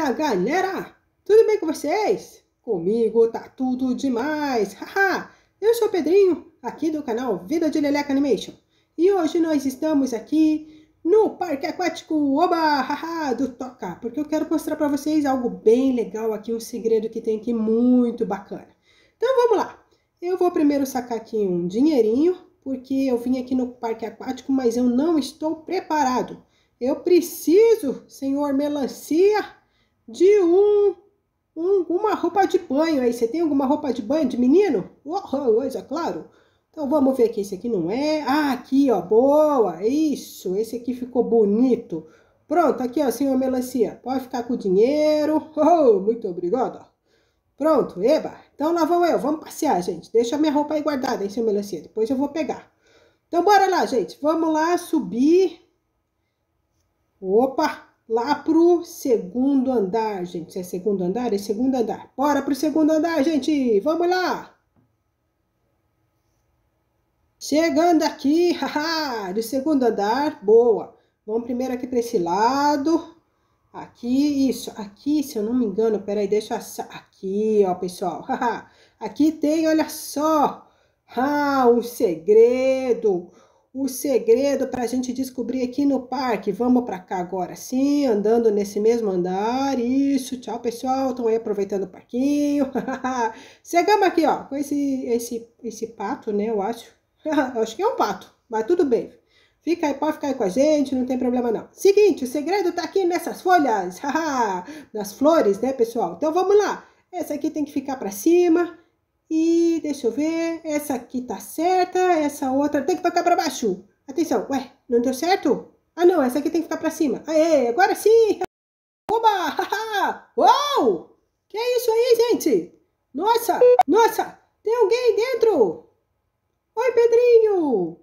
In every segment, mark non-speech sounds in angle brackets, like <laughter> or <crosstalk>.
Olha, galera! Tudo bem com vocês? Comigo tá tudo demais! Haha! Eu sou o Pedrinho, aqui do canal Vida de Leleca Animation. E hoje nós estamos aqui no Parque Aquático Oba! Haha! Do Toca! Porque eu quero mostrar para vocês algo bem legal aqui, um segredo que tem aqui muito bacana. Então vamos lá! Eu vou primeiro sacar aqui um dinheirinho, porque eu vim aqui no Parque Aquático, mas eu não estou preparado. Eu preciso, senhor melancia, de um, um uma roupa de banho aí. Você tem alguma roupa de banho de menino? Oh, coisa, claro. Então vamos ver aqui, esse aqui não é. Ah, aqui, ó, boa. Isso, esse aqui ficou bonito. Pronto, aqui, ó, senhor Melancia, pode ficar com o dinheiro. Oh, oh, muito obrigado. Pronto, eba. Então lá vou eu, vamos passear, gente. Deixa minha roupa aí guardada, hein, senhor Melancia. Depois eu vou pegar. Então bora lá, gente. Vamos lá subir. Opa, lá pro segundo andar, gente. é segundo andar, é segundo andar. Bora pro segundo andar, gente! Vamos lá! Chegando aqui, <laughs> haha, do segundo andar, boa. Vamos primeiro aqui para esse lado. Aqui, isso, aqui, se eu não me engano, peraí, deixa eu... Aqui, ó, pessoal, <laughs> haha. Aqui tem, olha só, ah, o segredo, o segredo para a gente descobrir aqui no parque. Vamos para cá agora sim, andando nesse mesmo andar. Isso, tchau pessoal, estão aí aproveitando o parquinho. <laughs> Chegamos aqui, ó, com esse, esse, esse pato, né, eu acho. <laughs> eu acho que é um pato, mas tudo bem. Fica aí, pode ficar aí com a gente, não tem problema não. Seguinte, o segredo tá aqui nessas folhas, <laughs> nas flores, né, pessoal? Então vamos lá. Essa aqui tem que ficar para cima, e deixa eu ver, essa aqui tá certa, essa outra tem que tocar para baixo. Atenção, ué, não deu certo? Ah não, essa aqui tem que ficar para cima. Aê, agora sim! Oba! Haha! Uau! Que é isso aí, gente? Nossa, nossa, tem alguém dentro! Oi, Pedrinho!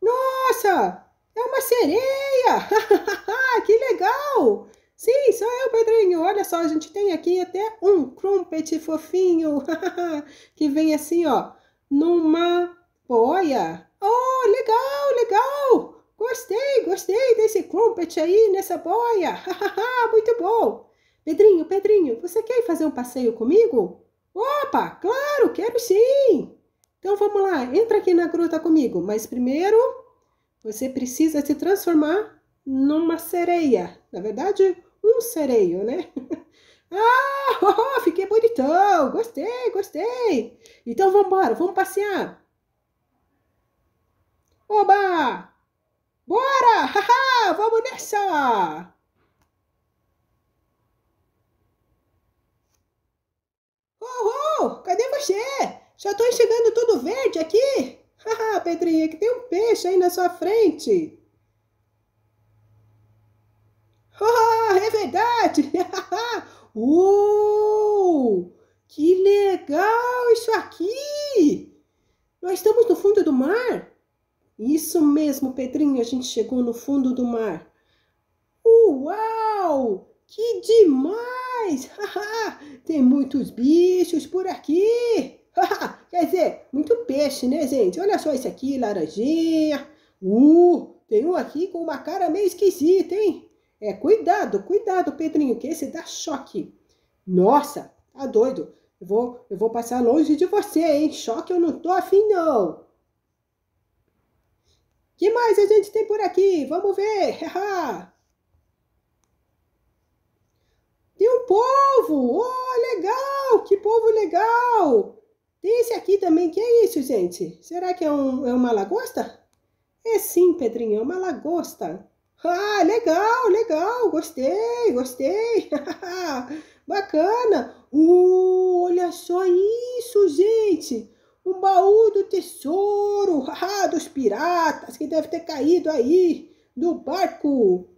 Nossa, é uma sereia! <laughs> disse: Ah, Pedrinho, olha só, a gente tem aqui até um crumpet fofinho, <laughs> que vem assim, ó, numa boia. Oh, legal, legal! Gostei, gostei desse crumpet aí nessa boia. <laughs> Muito bom. Pedrinho, Pedrinho, você quer fazer um passeio comigo? Opa, claro, quero sim. Então vamos lá, entra aqui na gruta comigo. Mas primeiro, você precisa se transformar numa sereia. Na é verdade, um sereio, né? <laughs> ah, <laughs> oh, fiquei bonitão, gostei, gostei. Então vamos embora, vamos passear. Oba! Bora! <laughs> Haha, vamos nessa! Oh, oh, cadê você? Já estou enxergando tudo verde aqui. Haha, Pedrinha, que tem um peixe aí na sua frente. Ah, é verdade! Uou, <laughs> uh, que legal isso aqui! Nós estamos no fundo do mar? Isso mesmo, Pedrinho, a gente chegou no fundo do mar. Uau! Que demais! <laughs> Tem muitos bichos por aqui! <laughs> Quer dizer, muito peixe, né, gente? Olha só esse aqui, laranjinha. Uh, tem um aqui com uma cara meio esquisita, hein? É, cuidado, cuidado, Pedrinho, que esse dá choque. Nossa, tá doido. Eu vou, eu vou passar longe de você, hein? Choque eu não tô afim, não. que mais a gente tem por aqui? Vamos ver. <laughs> tem um povo. Oh, legal. Que povo legal. Tem esse aqui também. Que é isso, gente? Será que é, um, é uma lagosta? É sim, Pedrinho, é uma lagosta. Ah, legal, legal, gostei, gostei. <laughs> Bacana. Uh, olha só isso, gente. Um baú do tesouro <laughs> ah, dos piratas que deve ter caído aí do barco.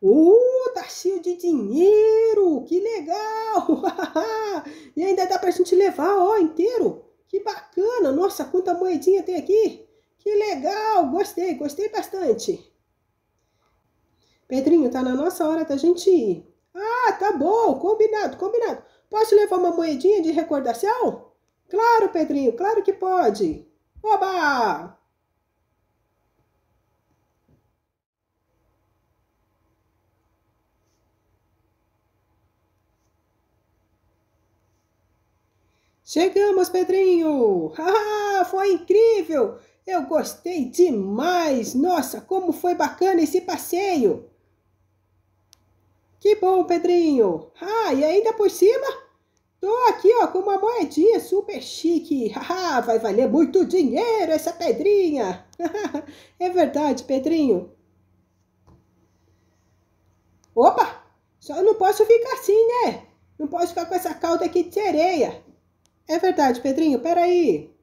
Uh, tá cheio de dinheiro, que legal. <laughs> e ainda dá pra gente levar, ó, inteiro. Que bacana, nossa, quanta moedinha tem aqui. Que legal, gostei, gostei bastante. Pedrinho, tá na nossa hora da gente ir. Ah, tá bom, combinado, combinado. Posso levar uma moedinha de recordação? Claro, Pedrinho, claro que pode. Oba! Chegamos, Pedrinho! <laughs> Ah, foi incrível! Eu gostei demais! Nossa, como foi bacana esse passeio! Que bom, Pedrinho! Ah, e ainda por cima, tô aqui ó, com uma moedinha super chique! <laughs> Ah, vai valer muito dinheiro essa pedrinha! <laughs> é verdade, Pedrinho! Opa! Só não posso ficar assim, né? Não posso ficar com essa cauda aqui de sereia! É verdade, Pedrinho, peraí!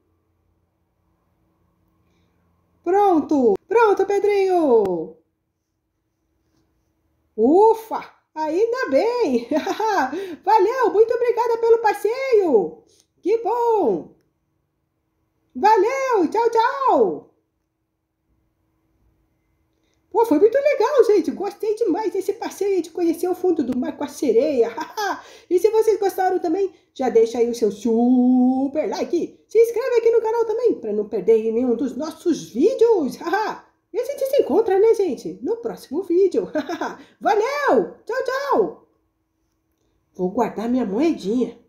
Pronto! Pronto, Pedrinho! Ufa! Ainda bem! <laughs> Valeu! Muito obrigada pelo passeio! Que bom! Valeu! Tchau, tchau! Pô, foi muito legal, gente. Gostei demais desse passeio de conhecer o fundo do mar com a sereia. <laughs> e se vocês gostaram também, já deixa aí o seu super like. Se inscreve aqui no canal também para não perder nenhum dos nossos vídeos. e a gente se encontra, né, gente? No próximo vídeo. <laughs> Valeu! Tchau, tchau! Vou guardar minha moedinha.